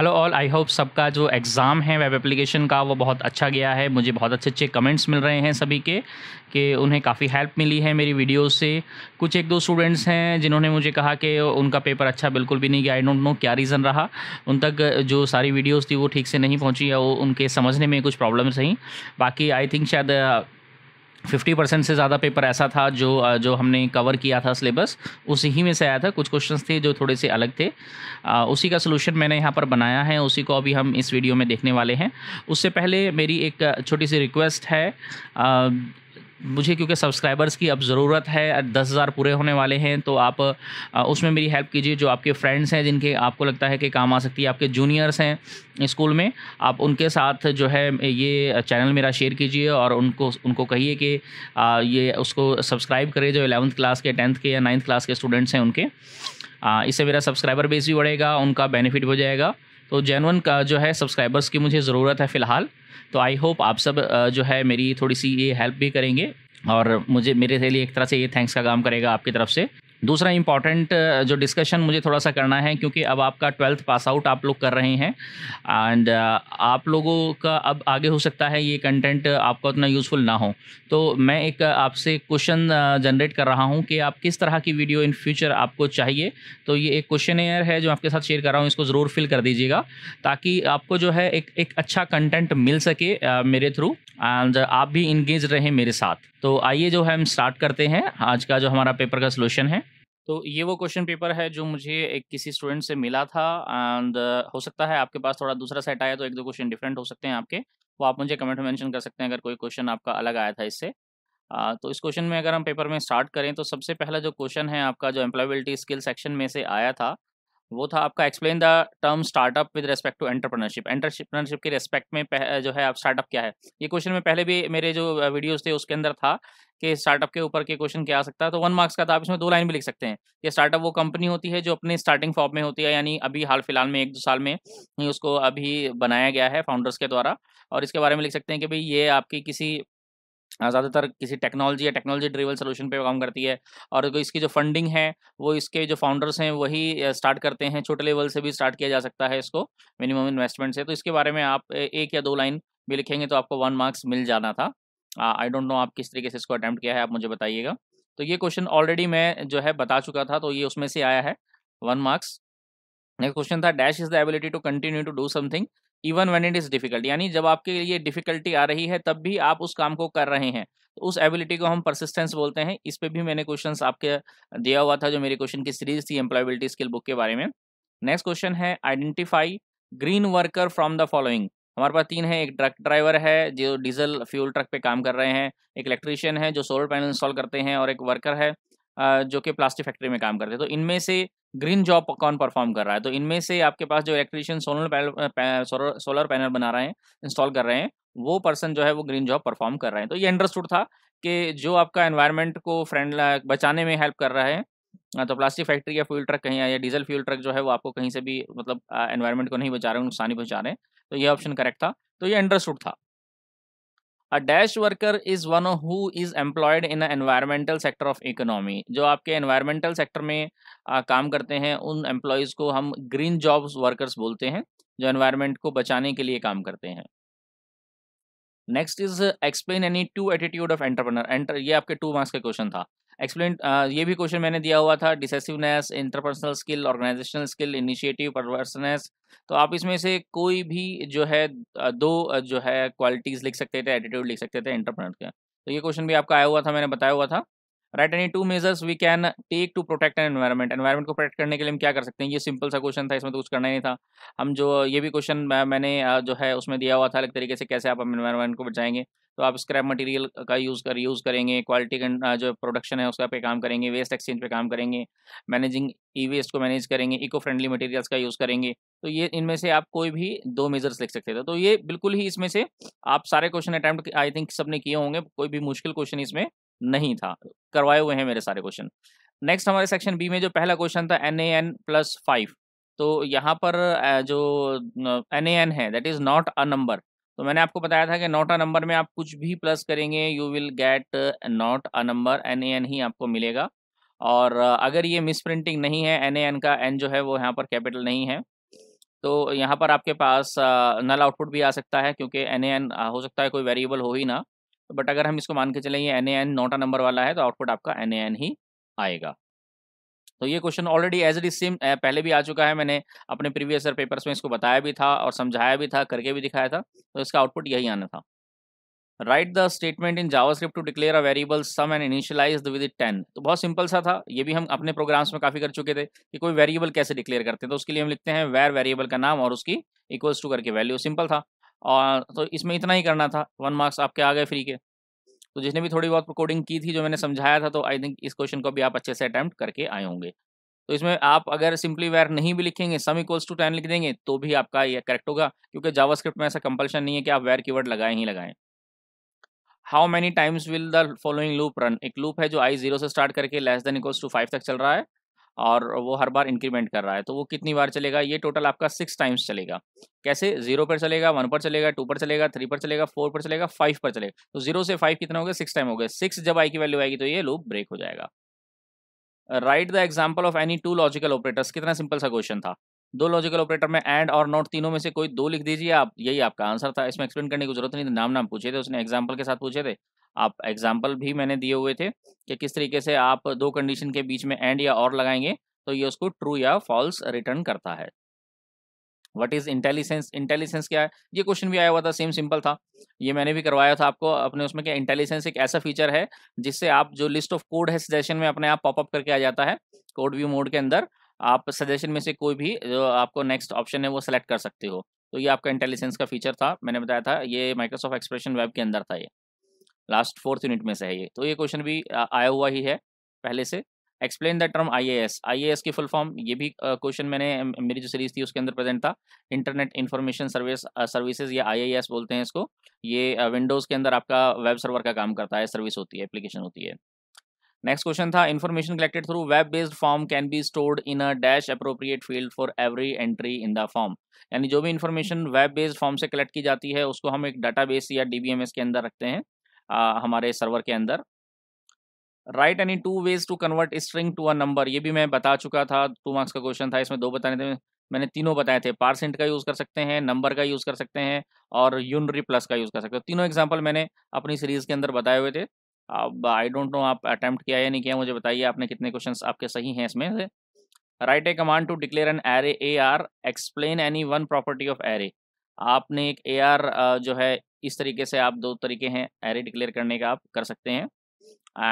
hello all I hope सबका जो exam है वेब एप्लीकेशन का वो बहुत अच्छा गया है मुझे बहुत अच्छे अच्छे कमेंट्स मिल रहे हैं सभी के कि उन्हें काफ़ी हेल्प मिली है मेरी वीडियो से कुछ एक दो स्टूडेंट्स हैं जिन्होंने मुझे कहा कि उनका पेपर अच्छा बिल्कुल भी नहीं गया आई डोंट नो क्या रीज़न रहा उन तक जो सारी वीडियोज़ थी वो ठीक से नहीं पहुँची या वो उनके समझने में कुछ प्रॉब्लम्स रहीं बाकी आई थिंक शायद फिफ्टी परसेंट से ज़्यादा पेपर ऐसा था जो जो हमने कवर किया था सिलेबस उसी में से आया था कुछ क्वेश्चंस थे जो थोड़े से अलग थे आ, उसी का सोल्यूशन मैंने यहाँ पर बनाया है उसी को अभी हम इस वीडियो में देखने वाले हैं उससे पहले मेरी एक छोटी सी रिक्वेस्ट है आ, मुझे क्योंकि सब्सक्राइबर्स की अब ज़रूरत है दस हज़ार पूरे होने वाले हैं तो आप उसमें मेरी हेल्प कीजिए जो आपके फ्रेंड्स हैं जिनके आपको लगता है कि काम आ सकती है आपके जूनियर्स हैं स्कूल में आप उनके साथ जो है ये चैनल मेरा शेयर कीजिए और उनको उनको कहिए कि ये उसको सब्सक्राइब करें जो एलेवंथ क्लास के टेंथ के या नाइन्थ क्लास के स्टूडेंट्स हैं उनके इससे मेरा सब्सक्राइबर बेस भी बढ़ेगा उनका बेनिफिट हो जाएगा तो जेनवन का जो है सब्सक्राइबर्स की मुझे ज़रूरत है फ़िलहाल तो आई होप आप सब जो है मेरी थोड़ी सी ये हेल्प भी करेंगे और मुझे मेरे लिए एक तरह से ये थैंक्स का काम करेगा आपकी तरफ से दूसरा इम्पॉर्टेंट जो डिस्कशन मुझे थोड़ा सा करना है क्योंकि अब आपका ट्वेल्थ पास आउट आप लोग कर रहे हैं एंड आप लोगों का अब आगे हो सकता है ये कंटेंट आपका उतना यूज़फुल ना हो तो मैं एक आपसे क्वेश्चन जनरेट कर रहा हूँ कि आप किस तरह की वीडियो इन फ्यूचर आपको चाहिए तो ये एक क्वेश्चन एयर है जो आपके साथ शेयर कर रहा हूँ इसको ज़रूर फिल कर दीजिएगा ताकि आपको जो है एक एक अच्छा कंटेंट मिल सके मेरे थ्रू एंड आप भी इंगेज रहें मेरे साथ तो आइए जो है हम स्टार्ट करते हैं आज का जो हमारा पेपर का सोल्यूशन है तो ये वो क्वेश्चन पेपर है जो मुझे एक किसी स्टूडेंट से मिला था एंड uh, हो सकता है आपके पास थोड़ा दूसरा सेट आया तो एक दो क्वेश्चन डिफरेंट हो सकते हैं आपके वो आप मुझे कमेंट में मैंशन कर सकते हैं अगर कोई क्वेश्चन आपका अलग आया था इससे तो इस क्वेश्चन में अगर हम पेपर में स्टार्ट करें तो सबसे पहला जो क्वेश्चन है आपका जो एम्प्लॉयबिलिटी स्किल सेक्शन में से आया था वो था आपका explain the term startup with respect to entrepreneurship entrepreneurship के रेस्पेक्ट में जो है आप स्टार्टअप क्या है ये क्वेश्चन में पहले भी मेरे जो वीडियोस थे उसके अंदर था कि स्टार्टअप के ऊपर के क्वेश्चन क्या आ सकता है तो वन मार्क्स का था आप इसमें दो लाइन भी लिख सकते हैं कि स्टार्टअप वो कंपनी होती है जो अपने स्टार्टिंग फॉर्म में होती है यानी अभी हाल फिलहाल में एक दो साल में उसको अभी बनाया गया है फाउंडर्स के द्वारा और इसके बारे में लिख सकते हैं कि भाई ये आपकी किसी ज़्यादातर किसी टेक्नोलॉजी या टेक्नोलॉजी ड्रिवल सोल्यूशन पे काम करती है और इसकी जो फंडिंग है वो इसके जो फाउंडर्स हैं वही स्टार्ट करते हैं छोटे लेवल से भी स्टार्ट किया जा सकता है इसको मिनिमम इन्वेस्टमेंट से तो इसके बारे में आप एक या दो लाइन भी लिखेंगे तो आपको वन मार्क्स मिल जाना था आई डोंट नो आप किस तरीके से इसको अटैम्प्ट किया है आप मुझे बताइएगा तो ये क्वेश्चन ऑलरेडी मैं जो है बता चुका था तो ये उसमें से आया है वन मार्क्स नेक्स्ट क्वेश्चन था dash is the ability to continue to do something even when it is difficult यानी जब आपके लिए डिफ़िकल्टी आ रही है तब भी आप उस काम को कर रहे हैं तो उस एबिलिटी को हम परसिस्टेंस बोलते हैं इस पर भी मैंने क्वेश्चन आपके दिया हुआ था जो मेरी क्वेश्चन की सीरीज थी एम्प्लॉयबिलिटी स्किल बुक के बारे में नेक्स्ट क्वेश्चन है identify green worker from the following हमारे पास तीन है एक ट्रक ड्राइवर है जो डीजल फ्यूल ट्रक पे काम कर रहे हैं एक इलेक्ट्रीशियन है जो सोलर पैनल इंस्टॉल करते हैं और एक वर्कर है जो कि प्लास्टिक फैक्ट्री में काम करते हैं तो इनमें से ग्रीन जॉब कौन परफॉर्म कर रहा है तो इनमें से आपके पास जो electrician solar panel solar panel बना रहे हैं इंस्टॉल कर रहे हैं वो पर्सन जो है वो ग्रीन जॉब परफॉर्म कर रहे हैं तो ये अंडरस्टूड था कि जो आपका एनवायरमेंट को फ्रेंड बचाने में हेल्प कर रहा है तो प्लास्टिक फैक्ट्री या फ्यूल ट्रक कहीं या डीजल फ्यूल ट्रक जो है वो आपको कहीं से भी मतलब एनवायरमेंट को नहीं बचा रहे नुकसान ही पहुँचा रहे हैं तो ये ऑप्शन करेक्ट था तो ये अंडरस्टूड था a dash worker is one who is employed in environmental sector of economy जो आपके एनवायरमेंटल सेक्टर में आ, काम करते हैं उन एम्प्लॉयज़ को हम ग्रीन जॉब्स वर्कर्स बोलते हैं जो एनवायरमेंट को बचाने के लिए काम करते हैं next is explain any two attitude of entrepreneur enter ये आपके टू मार्क्स का क्वेश्चन था एक्सप्लेन uh, ये भी क्वेश्चन मैंने दिया हुआ था decisiveness interpersonal skill organisational skill initiative perseverance तो आप इसमें से कोई भी जो है दो जो है क्वालिटीज़ लिख सकते थे एटीट्यूड लिख सकते थे इंटरप्रनर के तो ये क्वेश्चन भी आपका आया हुआ था मैंने बताया हुआ था write any two measures we can take to protect an environment environment को प्रोटेक्ट करने के लिए हम क्या कर सकते हैं ये सिंपल सा क्वेश्चन था इसमें तो कुछ करना ही नहीं था हम जो ये भी क्वेश्चन मैंने जो है उसमें दिया हुआ था अलग तरीके से कैसे आप हम एनवायरमेंट को बचाएंगे तो आप स्क्रैप मटेरियल का यूज़ कर यूज़ करेंगे क्वालिटी का जो प्रोडक्शन है उसका पे काम करेंगे वेस्ट एक्सचेंज पे काम करेंगे मैनेजिंग ई वेस्ट को मैनेज करेंगे इको फ्रेंडली मटेरियल्स का यूज़ करेंगे तो ये इनमें से आप कोई भी दो मेजर्स लिख सकते थे तो ये बिल्कुल ही इसमें से आप सारे क्वेश्चन अटैम्प्ट आई थिंक सबने किए होंगे कोई भी मुश्किल क्वेश्चन इसमें नहीं था करवाए हुए हैं मेरे सारे क्वेश्चन नेक्स्ट हमारे सेक्शन बी में जो पहला क्वेश्चन था N A N plus five तो यहाँ पर जो एन ए एन है that is not a number तो मैंने आपको बताया था कि नॉट अ नंबर में आप कुछ भी प्लस करेंगे you will get not a number N A N ही आपको मिलेगा और अगर ये मिस प्रिंटिंग नहीं है एन ए एन का एन जो है वो यहाँ पर कैपिटल नहीं है तो यहाँ पर आपके पास नल आउटपुट भी आ सकता है क्योंकि एन ए एन हो सकता है कोई वेरिएबल हो ही ना बट अगर हम इसको मान के चलें ये N A N not a number वाला है तो आउटपुट आपका एन ए एन ही आएगा तो ये question already as it is same पहले भी आ चुका है मैंने अपने प्रीवियस ईयर पेपर्स में इसको बताया भी था और समझाया भी था करके भी दिखाया था तो इसका आउटपुट यही आना था write the statement in JavaScript to declare a variable sum and initialise with it ten तो बहुत सिंपल सा था ये भी हम अपने प्रोग्राम्स में काफ़ी कर चुके थे कि कोई वेरिएबल कैसे डिक्लेयर करते हैं तो उसके लिए हम लिखते हैं वेर वेरिएबल का नाम और उसकी इक्वल्स टू करके वैल्यू सिंपल था और तो इसमें इतना ही करना था वन मार्क्स आपके आ गए फ्री के तो जिसने भी थोड़ी बहुत कोडिंग की थी जो मैंने समझाया था तो आई थिंक इस क्वेश्चन को भी आप अच्छे से अटैम्प्ट करके आए होंगे तो इसमें आप अगर सिंपली वेयर नहीं भी लिखेंगे सम इक्वल्स टू टेन लिख देंगे तो भी आपका ये करेक्ट होगा क्योंकि जावास्क्रिप्ट में ऐसा कंपल्शन नहीं है कि आप वेयर कीवर्ड लगाएं ही लगाएं how many times will the following loop run एक लूप है जो आई जीरो से स्टार्ट करके less than equals to five तक चल रहा है और वो हर बार इंक्रीमेंट कर रहा है तो वो कितनी बार चलेगा ये टोटल आपका सिक्स टाइम्स चलेगा कैसे जीरो पर चलेगा वन पर चलेगा टू पर चलेगा थ्री पर चलेगा फोर पर चलेगा फाइव पर चलेगा तो जीरो से फाइव कितना हो गया सिक्स टाइम हो गया सिक्स जब आई की वैल्यू आएगी तो ये लूप ब्रेक हो जाएगा write the example of any two logical operators कितना सिंपल सा क्वेश्चन था दो लॉजिकल ऑपरेटर में एंड और नॉट तीनों में से कोई दो लिख दीजिए आप यही आपका आंसर था इसमें एक्सप्लेन करने की जरूरत नहीं थी नाम नाम पूछे थे उसने एग्जाम्पल के साथ पूछे थे आप एग्जाम्पल भी मैंने दिए हुए थे कि किस तरीके से आप दो कंडीशन के बीच में एंड या और लगाएंगे तो ये उसको ट्रू या फॉल्स रिटर्न करता है वट इज़ इंटेलिजेंस इंटेलिजेंस क्या है ये क्वेश्चन भी आया हुआ था सेम सिंपल था ये मैंने भी करवाया था आपको अपने उसमें क्या इंटेलिजेंस एक ऐसा फीचर है जिससे आप जो लिस्ट ऑफ कोड है सजेशन में अपने आप पॉपअप करके आ जाता है कोड व्यू मोड के अंदर आप सजेशन में से कोई भी जो आपको नेक्स्ट ऑप्शन है वो सेलेक्ट कर सकते हो तो ये आपका इंटेलिजेंस का फीचर था मैंने बताया था ये माइक्रोसॉफ्ट एक्सप्रेशन वेब के अंदर था ये लास्ट फोर्थ यूनिट में से है ये तो ये क्वेश्चन भी आया हुआ ही है पहले से explain the term I A की फुल फॉर्म ये भी क्वेश्चन मैंने मेरी जो सीरीज थी उसके अंदर प्रेजेंट था इंटरनेट इन्फॉर्मेशन सर्विस सर्विसेज या आई बोलते हैं इसको ये विंडोज़ के अंदर आपका वेब सर्वर का काम करता है सर्विस होती है एप्लीकेशन होती है नेक्स्ट क्वेश्चन था information collected through web based form can be stored in a dash appropriate field for every entry in the form यानी जो भी इन्फॉर्मेशन वेब बेस्ड फॉर्म से कलेक्ट की जाती है उसको हम एक डाटाबेस या डीबीएमएस के अंदर रखते हैं हमारे सर्वर के अंदर write any two ways to convert string to a number ये भी मैं बता चुका था टू मार्क्स का क्वेश्चन था इसमें दो बताने थे मैंने तीनों बताए थे पार्सेंट का यूज़ कर सकते हैं नंबर का यूज़ कर सकते हैं और यूनरी प्लस का यूज़ कर सकते हैं तो तीनों एग्जाम्पल मैंने अपनी सीरीज़ के अंदर बताए हुए थे अब आई डोंट नो आप अटैम्प्ट किया या नहीं किया मुझे बताइए आपने कितने क्वेश्चन आपके सही हैं इसमें से write a command to declare an array A R explain any one property of array आपने एक ए आर जो है इस तरीके से आप दो तरीके हैं एरे डिक्लेयर करने का आप कर सकते हैं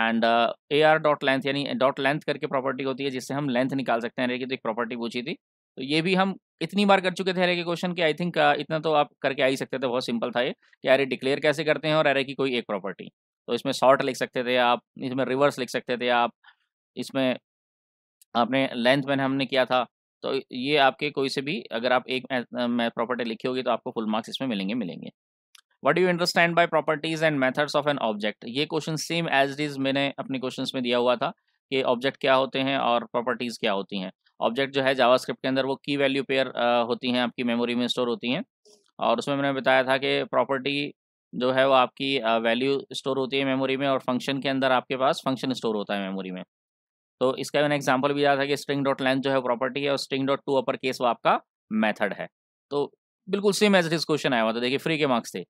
and A R dot length यानी डॉट लेंथ करके प्रॉपर्टी होती है जिससे हम लेंथ निकाल सकते हैं एरे की तो एक प्रॉपर्टी पूछी थी तो ये भी हम इतनी बार कर चुके थे एरे के क्वेश्चन के आई थिंक uh, इतना तो आप करके आ ही सकते थे बहुत सिंपल था ये कि एरे डिक्लेयर कैसे करते हैं और एरे की कोई एक प्रॉपर्टी तो इसमें शॉर्ट लिख सकते थे आप इसमें रिवर्स लिख सकते थे आप इसमें आपने लेंथ में हमने किया था तो ये आपके कोई से भी अगर आप एक प्रॉपर्टी लिखी होगी तो आपको फुल मार्क्स इसमें मिलेंगे मिलेंगे what do understand by properties and methods of an object ये क्वेश्चन सेम एज इज मैंने अपने क्वेश्चन में दिया हुआ था कि ऑब्जेक्ट क्या होते हैं और प्रॉपर्टीज़ क्या होती हैं ऑब्जेक्ट जो है जावास्क्रिप्ट के अंदर वो की वैल्यू पेयर होती हैं आपकी मेमोरी में स्टोर होती हैं और उसमें मैंने बताया था कि प्रॉपर्टी जो है वो आपकी वैल्यू स्टोर होती है मेमोरी में और फंक्शन के अंदर आपके पास फंक्शन स्टोर होता है मेमोरी में तो इसका मैंने एग्जाम्पल भी दिया था कि स्ट्रिंग डॉट लेंथ जो है प्रॉपर्टी है और string dot to upper case वो आपका मैथड है तो बिल्कुल सेम एज इज क्वेश्चन आया हुआ था देखिए फ्री के मार्क्स थे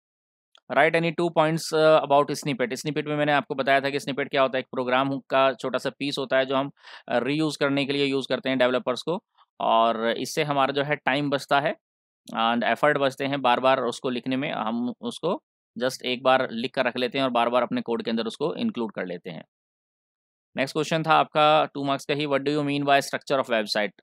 write any two points about snippet snippet में मैंने आपको बताया था कि स्निपेट क्या होता है एक प्रोग्राम का छोटा सा पीस होता है जो हम री uh, करने के लिए यूज़ करते हैं डेवलपर्स को और इससे हमारा जो है टाइम बचता है एंड एफर्ट बचते हैं बार बार उसको लिखने में हम उसको जस्ट एक बार लिख कर रख लेते हैं और बार बार अपने कोड के अंदर उसको इंक्लूड कर लेते हैं नेक्स्ट क्वेश्चन था आपका टू मार्क्स का ही what do you mean by structure of website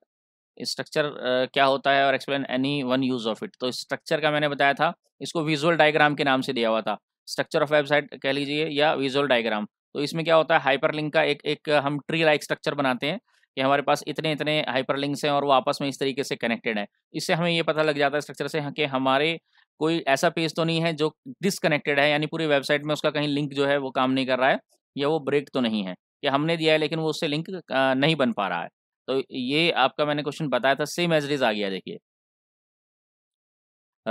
structure uh, क्या होता है और explain any one use of it तो स्ट्रक्चर का मैंने बताया था इसको विजुअल डायग्राम के नाम से दिया हुआ था स्ट्रक्चर ऑफ वेबसाइट कह लीजिए या विजुअल डायग्राम तो इसमें क्या होता है हाइपरलिंक का एक एक हम ट्री लाइक स्ट्रक्चर बनाते हैं कि हमारे पास इतने इतने हाइपरलिंक्स हैं और वो आपस में इस तरीके से कनेक्टेड है इससे हमें ये पता लग जाता है स्ट्रक्चर से कि हमारे कोई ऐसा पेज तो नहीं है जो डिसकनेक्टेड है यानी पूरी वेबसाइट में उसका कहीं लिंक जो है वो काम नहीं कर रहा है या वो ब्रेक तो नहीं है कि हमने दिया है लेकिन वो उससे लिंक uh, नहीं बन पा रहा है तो ये आपका मैंने क्वेश्चन बताया था सेम एज इज आ गया देखिए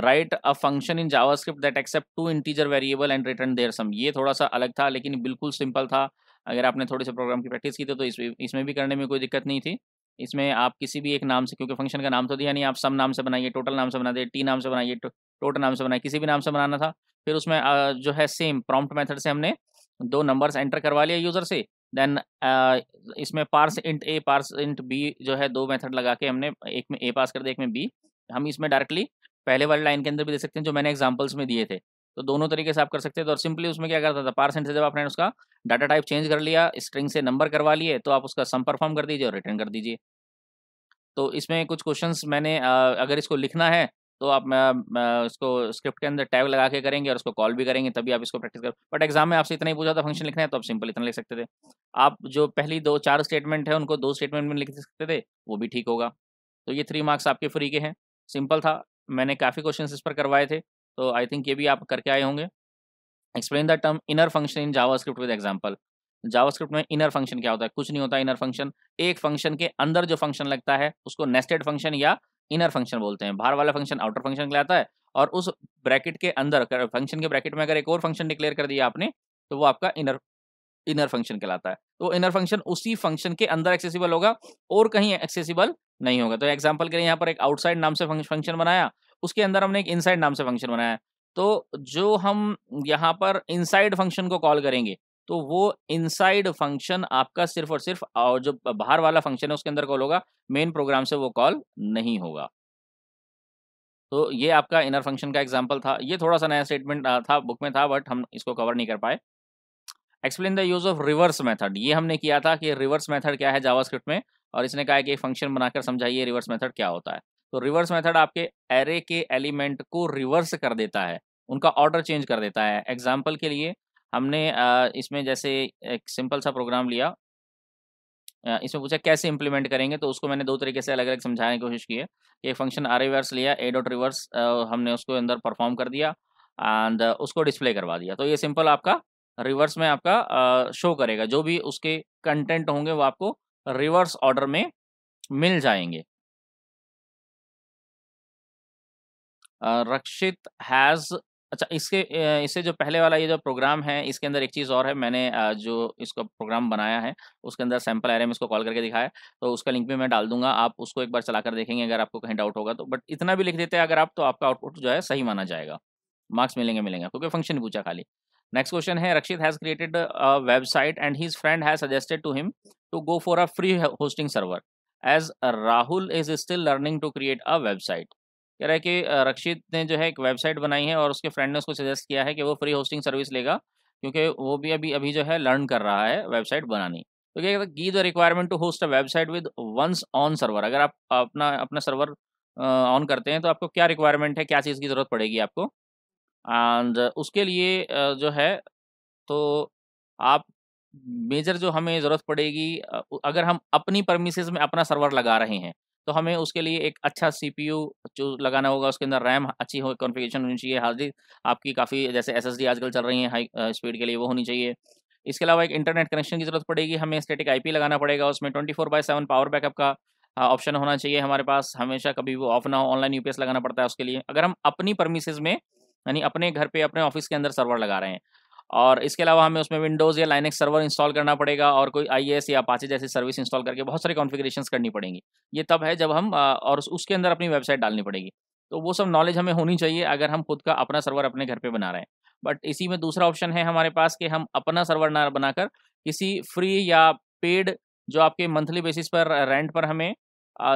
write a function in JavaScript that accept two integer variable and return their sum ये थोड़ा सा अलग था लेकिन बिल्कुल सिंपल था अगर आपने थोड़ी से प्रोग्राम की प्रैक्टिस की थी तो इस, इसमें भी करने में कोई दिक्कत नहीं थी इसमें आप किसी भी एक नाम से क्योंकि फंक्शन का नाम तो दिया नहीं आप सम नाम से बनाइए टोटल नाम से बनाइए टी नाम से बनाइए टोटल नाम से बनाइए किसी भी नाम से बनाना था फिर उसमें जो है सेम प्रॉम्प्ट मेथड से हमने दो नंबर्स एंटर करवा लिया यूज़र से देन uh, इसमें parse int A parse int B जो है दो मेथड लगा के हमने एक में ए पास कर दिया एक में बी हम इसमें डायरेक्टली पहले वाले लाइन के अंदर भी दे सकते हैं जो मैंने एग्जाम्पल्स में दिए थे तो दोनों तरीके से आप कर सकते थे तो और सिंपली उसमें क्या करता था पार्स इंट से जब आपने उसका डाटा टाइप चेंज कर लिया स्ट्रिंग से नंबर करवा लिए तो आप उसका सम परफॉर्म कर दीजिए और रिटर्न कर दीजिए तो इसमें कुछ क्वेश्चंस मैंने uh, अगर इसको लिखना है तो आप इसको स्क्रिप्ट के अंदर टैग लगा के करेंगे और उसको कॉल भी करेंगे तभी आप इसको प्रैक्टिस करो बट एग्जाम में आपसे इतना ही पूछा था फंक्शन लिखना है तो आप सिंपल इतना लिख सकते थे आप जो पहली दो चार स्टेटमेंट है उनको दो स्टेटमेंट में लिख सकते थे वो भी ठीक होगा तो ये थ्री मार्क्स आपके फ्री के हैं सिंपल था मैंने काफ़ी क्वेश्चन इस पर करवाए थे तो आई थिंक ये भी आप करके आए होंगे explain the term inner function in JavaScript with example JavaScript में इनर फंक्शन क्या होता है कुछ नहीं होता इनर फंक्शन एक फंक्शन के अंदर जो फंक्शन लगता है उसको नेस्टेड फंक्शन या इनर फंक्शन बोलते हैं बाहर वाला फंक्शन आउटर फंक्शन कहलाता है और उस ब्रैकेट के अंदर फंक्शन के ब्रैकेट में अगर एक और फंक्शन डिक्लेयर कर दिया आपने तो वो आपका इनर इनर फंक्शन कहलाता है तो इनर फंक्शन उसी फंक्शन के अंदर एक्सेसिबल होगा और कहीं एक्सेसिबल नहीं होगा तो एग्जाम्पल के लिए यहाँ पर एक आउटसाइड नाम से फंक्शन बनाया उसके अंदर हमने एक इनसाइड नाम से फंक्शन बनाया तो जो हम यहाँ पर इनसाइड फंक्शन को कॉल करेंगे तो वो इनसाइड फंक्शन आपका सिर्फ और सिर्फ और जो बाहर वाला फंक्शन है उसके अंदर कॉल होगा मेन प्रोग्राम से वो कॉल नहीं होगा तो ये आपका इनर फंक्शन का एग्जाम्पल था ये थोड़ा सा नया स्टेटमेंट था बुक में था बट हम इसको कवर नहीं कर पाए explain the use of reverse method ये हमने किया था कि रिवर्स मेथड क्या है जावास्क्रिप्ट में और इसने कहा कि एक फंक्शन बनाकर समझाइए रिवर्स मेथड क्या होता है तो रिवर्स मेथड आपके एरे के एलिमेंट को रिवर्स कर देता है उनका ऑर्डर चेंज कर देता है एग्जाम्पल के लिए हमने इसमें जैसे एक सिंपल सा प्रोग्राम लिया इसमें पूछा कैसे इंप्लीमेंट करेंगे तो उसको मैंने दो तरीके से अलग अलग समझाने की कोशिश की है एक फंक्शन आर रिवर्स लिया ए डॉट रिवर्स हमने उसको अंदर परफॉर्म कर दिया एंड उसको डिस्प्ले करवा दिया तो ये सिंपल आपका रिवर्स में आपका शो करेगा जो भी उसके कंटेंट होंगे वो आपको रिवर्स ऑर्डर में मिल जाएंगे रक्षित हैज़ अच्छा इसके इससे जो पहले वाला ये जो प्रोग्राम है इसके अंदर एक चीज़ और है मैंने जो इसका प्रोग्राम बनाया है उसके अंदर सैंपल आ रहे इसको कॉल करके दिखाया तो उसका लिंक भी मैं डाल दूँगा आप उसको एक बार चलाकर देखेंगे अगर आपको कहीं डाउट होगा तो बट इतना भी लिख देते हैं अगर आप तो आपका आउटपुट जो है सही माना जाएगा मार्क्स मिलेंगे मिलेंगे क्योंकि फंक्शन पूछा खाली नेक्स्ट क्वेश्चन है Rakshit has created a website and his friend has suggested to him to go for a free hosting server as Rahul is still learning to create a website कह रहा है कि रक्षित ने जो है एक वेबसाइट बनाई है और उसके फ्रेंड ने उसको सजेस्ट किया है कि वो फ्री होस्टिंग सर्विस लेगा क्योंकि वो भी अभी अभी जो है लर्न कर रहा है वेबसाइट बनानी तो क्या कहता है give the requirement to host a website with once on server अगर आप अपना अपना सर्वर ऑन करते हैं तो आपको क्या रिक्वायरमेंट है क्या चीज़ की ज़रूरत पड़ेगी आपको एंड उसके लिए जो है तो आप मेजर जो हमें ज़रूरत पड़ेगी अगर हम अपनी परमिसेज में अपना सर्वर लगा रहे हैं तो हमें उसके लिए एक अच्छा सी यू जो लगाना होगा उसके अंदर रैम अच्छी हो कॉन्फ़िगरेशन होनी चाहिए हार्ड डिस्क आपकी काफ़ी जैसे एस एस डी आजकल चल रही है हाई स्पीड के लिए वो होनी चाहिए इसके अलावा एक इंटरनेट कनेक्शन की ज़रूरत पड़ेगी हमें स्टेटिक पी लगाना पड़ेगा उसमें twenty four by seven power backup का ऑप्शन होना चाहिए हमारे पास हमेशा कभी वो ऑफ ना हो ऑनलाइन एस लगाना पड़ता है उसके लिए अगर हम अपनी परमिसेज में यानी अपने घर पे अपने ऑफिस के अंदर सर्वर लगा रहे हैं और इसके अलावा हमें उसमें विंडोज़ या लाइनेक्स सर्वर इंस्टॉल करना पड़ेगा और कोई आई या पाचे जैसी सर्विस इंस्टॉल करके बहुत सारी कॉन्फिग्रेशन करनी पड़ेंगी ये तब है जब हम और उसके अंदर अपनी वेबसाइट डालनी पड़ेगी तो वो सब नॉलेज हमें होनी चाहिए अगर हम खुद का अपना सर्वर अपने घर पर बना रहे हैं बट इसी में दूसरा ऑप्शन है हमारे पास कि हम अपना सर्वर ना बनाकर किसी फ्री या पेड जो आपके मंथली बेसिस पर रेंट पर हमें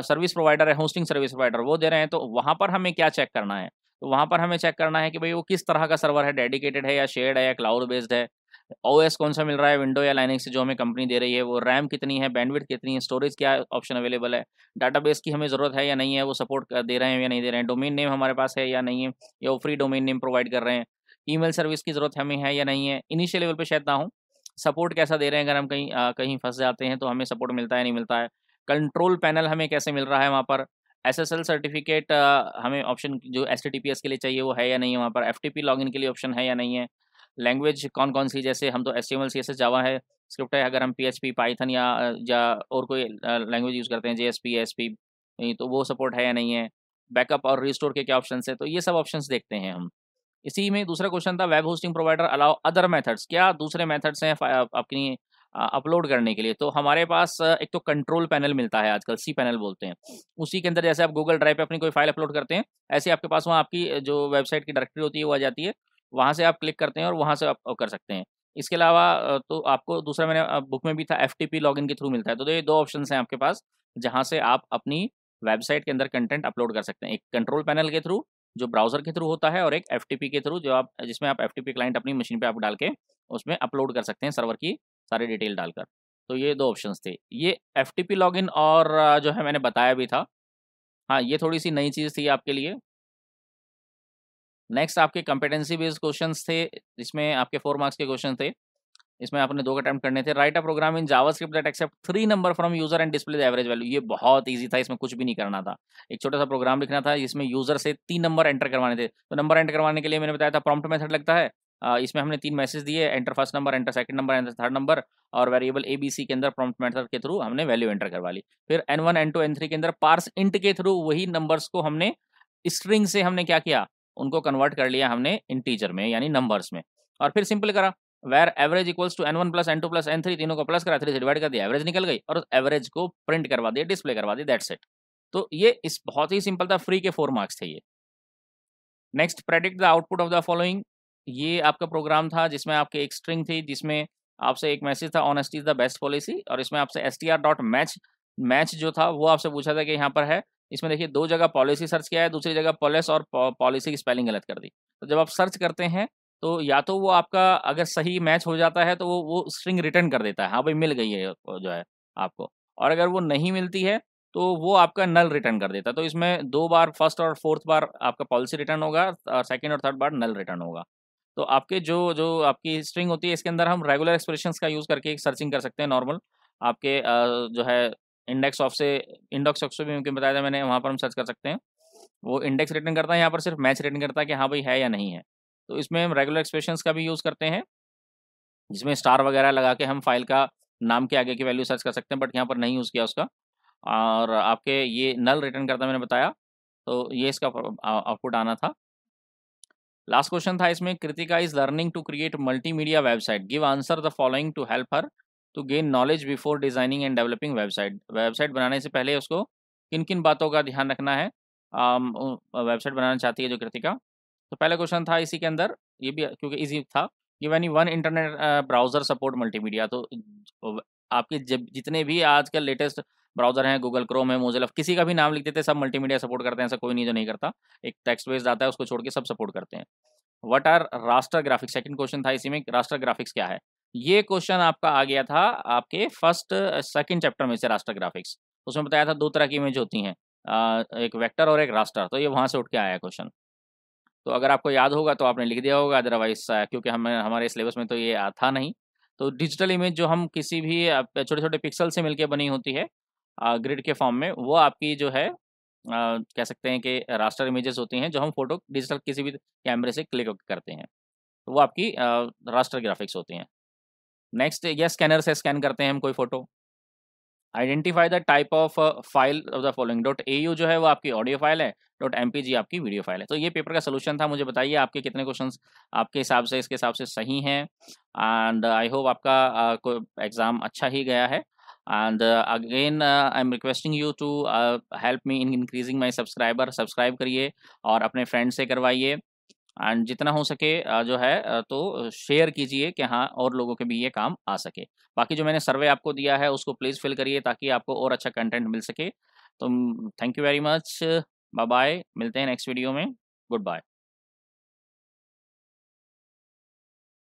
सर्विस प्रोवाइडर है होस्टिंग सर्विस प्रोवाइडर वो दे रहे हैं तो वहाँ पर हमें क्या चेक करना है तो वहाँ पर हमें चेक करना है कि भाई वो किस तरह का सर्वर है डेडिकेटेड है या शेड है या क्लाउड बेस्ड है ओ कौन सा मिल रहा है विंडो या लाइनिंग से जो हमें कंपनी दे रही है वो रैम कितनी है बैंडविड कितनी है स्टोरेज क्या ऑप्शन अवेलेबल है डाटाबेस की हमें ज़रूरत है या नहीं है वो सपोर्ट दे रहे हैं या नहीं दे रहे हैं डोमेन नेम हमारे पास है या नहीं है या वो फ्री डोमेन नेम प्रोवाइड कर रहे हैं ईमेल सर्विस की ज़रूरत हमें है या नहीं है इनिशियल लेवल पर शायद ना हो सपोर्ट कैसा दे रहे हैं अगर हम कहीं आ, कहीं फंस जाते हैं तो हमें सपोर्ट मिलता है नहीं मिलता है कंट्रोल पैनल हमें कैसे मिल रहा है वहाँ पर एस एस एल सर्टिफिकेट हमें ऑप्शन जो S T T P S के लिए चाहिए वो है या नहीं है वहाँ पर F T P log in के लिए ऑप्शन है या नहीं है लैंग्वेज कौन कौन सी जैसे हम तो S T M L C S S Java है स्क्रिप्ट है अगर हम पी एच पी पाइथन या या और कोई लैंग्वेज यूज़ करते हैं J S P S P तो वो सपोर्ट है या नहीं है बैकअप और रिस्टोर के क्या ऑप्शन है तो ये सब ऑप्शन देखते हैं हम इसी में दूसरा क्वेश्चन था web hosting provider allow other methods क्या दूसरे मेथड्स हैं अपनी अपलोड करने के लिए तो हमारे पास एक तो कंट्रोल पैनल मिलता है आजकल सी पैनल बोलते हैं उसी के अंदर जैसे आप गूगल ड्राइव पे अपनी कोई फाइल अपलोड करते हैं ऐसे आपके पास वहाँ आपकी जो वेबसाइट की डायरेक्टरी होती है वो आ जाती है वहाँ से आप क्लिक करते हैं और वहाँ से आप कर सकते हैं इसके अलावा तो आपको दूसरा मैंने बुक में भी था एफ टी पी के थ्रू मिलता है तो ये दो ऑप्शन हैं आपके पास जहाँ से आप अपनी वेबसाइट के अंदर कंटेंट अपलोड कर सकते हैं एक कंट्रोल पैनल के थ्रू जो ब्राउजर के थ्रू होता है और एक एफ के थ्रू जो आप जिसमें आप एफ क्लाइंट अपनी मशीन पे आप डाल के उसमें अपलोड कर सकते हैं सर्वर की सारे डिटेल डालकर तो ये दो ऑप्शन थे ये एफ टी पी और जो है मैंने बताया भी था हाँ ये थोड़ी सी नई चीज़ थी आपके लिए नेक्स्ट आपके कंपिटेंसी बेस्ड क्वेश्चन थे जिसमें आपके फोर मार्क्स के क्वेश्चन थे इसमें आपने दो अटैम्प्ट करने थे write a program in JavaScript that accept three number from user and display the average value ये बहुत ईजी था इसमें कुछ भी नहीं करना था एक छोटा सा प्रोग्राम लिखना था जिसमें यूजर से तीन नंबर एंटर करवाने थे तो नंबर एंटर करवाने के लिए मैंने बताया था प्रॉम्प्ट मेथड लगता है इसमें हमने तीन मैसेज दिए enter first number enter second number enter third number और वेरिएबल ए बी सी के अंदर प्रॉम्प्ट मेथड के थ्रू हमने वैल्यू एंटर करवा ली फिर N one N two N three के अंदर पार्स इंट के थ्रू वही नंबर्स को हमने स्ट्रिंग से हमने क्या किया उनको कन्वर्ट कर लिया हमने इंटीजर में यानी नंबर्स में और फिर सिंपल करा var average equals to N one plus N two plus N three तीनों को प्लस करा थ्री से डिवाइड कर दिया एवरेज निकल गई और एवरेज को प्रिंट करवा दिया डिस्प्ले करवा दिया दैट सेट तो ये इस बहुत ही सिंपल था फ्री के फोर मार्क्स थे ये next predict the output of the following ये आपका प्रोग्राम था जिसमें आपके एक स्ट्रिंग थी जिसमें आपसे एक मैसेज था honesty is the best policy और इसमें आपसे S T R dot match match जो था वो आपसे पूछा था कि यहाँ पर है इसमें देखिए दो जगह पॉलिसी सर्च किया है दूसरी जगह पॉलिस और पॉलिसी की स्पेलिंग गलत कर दी तो जब आप सर्च करते हैं तो या तो वो आपका अगर सही मैच हो जाता है तो वो वो स्ट्रिंग रिटर्न कर देता है हाँ भाई मिल गई है जो है आपको और अगर वो नहीं मिलती है तो वो आपका नल रिटर्न कर देता है तो इसमें दो बार फर्स्ट और फोर्थ बार आपका पॉलिसी रिटर्न होगा और सेकेंड और थर्ड बार नल रिटर्न होगा तो आपके जो जो आपकी स्ट्रिंग होती है इसके अंदर हम रेगुलर एक्सप्रेशन का यूज़ करके एक सर्चिंग कर सकते हैं नॉर्मल आपके जो है इंडेक्स ऑफ से इंडेक्स ऑफ से भी उनके बताया था मैंने वहाँ पर हम सर्च कर सकते हैं वो इंडेक्स रिटर्न करता है यहाँ पर सिर्फ मैच रिटर्न करता है कि हाँ भाई है या नहीं है तो इसमें हम रेगुलर एक्सप्रेशन का भी यूज़ करते हैं जिसमें स्टार वगैरह लगा के हम फाइल का नाम के आगे की वैल्यू सर्च कर सकते हैं बट यहाँ पर नहीं यूज़ किया उसका और आपके ये नल रिटर्न करता मैंने बताया तो ये इसका आउटपुट आना था लास्ट क्वेश्चन था इसमें Kritika is learning to create multimedia website give answer the following to help her to gain knowledge before designing and developing website website बनाने से पहले उसको किन किन बातों का ध्यान रखना है वेबसाइट um, बनाना चाहती है जो कृतिका तो पहला क्वेश्चन था इसी के अंदर ये भी क्योंकि इजी था give any one internet browser support multimedia तो आपके जब जितने भी आजकल लेटेस्ट ब्राउजर है गूगल क्रोम है मोजिला किसी का भी नाम लिख देते सब मल्टीमीडिया सपोर्ट करते हैं ऐसा कोई नहीं जो नहीं करता एक टेक्स्ट बेस्ड आता है उसको छोड़ के सब सपोर्ट करते हैं what are raster graphics second question था इसी में राष्ट्र ग्राफिक्स क्या है ये क्वेश्चन आपका आ गया था आपके फर्स्ट सेकंड चैप्टर में से राष्ट्र ग्राफिक्स उसमें बताया था दो तरह की इमेज होती हैं एक वेक्टर और एक राष्ट्र तो ये वहाँ से उठ के आया क्वेश्चन तो अगर आपको याद होगा तो आपने लिख दिया होगा अदरवाइज क्योंकि हमें हमारे सिलेबस में तो ये था नहीं तो डिजिटल इमेज जो हम किसी भी छोटे छोटे पिक्सल से मिलकर बनी होती है ग्रिड के फॉर्म में वो आपकी जो है आ, कह सकते हैं कि रास्टर इमेजेस होती हैं जो हम फोटो डिजिटल किसी भी कैमरे से क्लिक करते हैं तो वो आपकी आ, रास्टर ग्राफिक्स होती हैं नेक्स्ट या स्कैनर से स्कैन करते हैं हम कोई photo identify the type of file of the following dot A जो है वो आपकी ऑडियो फाइल है डॉट एम आपकी वीडियो फाइल है तो ये पेपर का सोल्यूशन था मुझे बताइए आपके कितने क्वेश्चन आपके हिसाब से इसके हिसाब से सही हैं एंड आई होप आपका एग्ज़ाम अच्छा ही गया है and again I am requesting you to help me in me my subscriber subscribe करिए और अपने फ्रेंड से करवाइए एंड जितना हो सके uh, जो है uh, तो शेयर कीजिए कि हाँ और लोगों के भी ये काम आ सके बाकी जो मैंने सर्वे आपको दिया है उसको प्लीज़ फिल करिए ताकि आपको और अच्छा कंटेंट मिल सके तो thank you very much bye bye मिलते हैं नेक्स्ट वीडियो में गुड बाय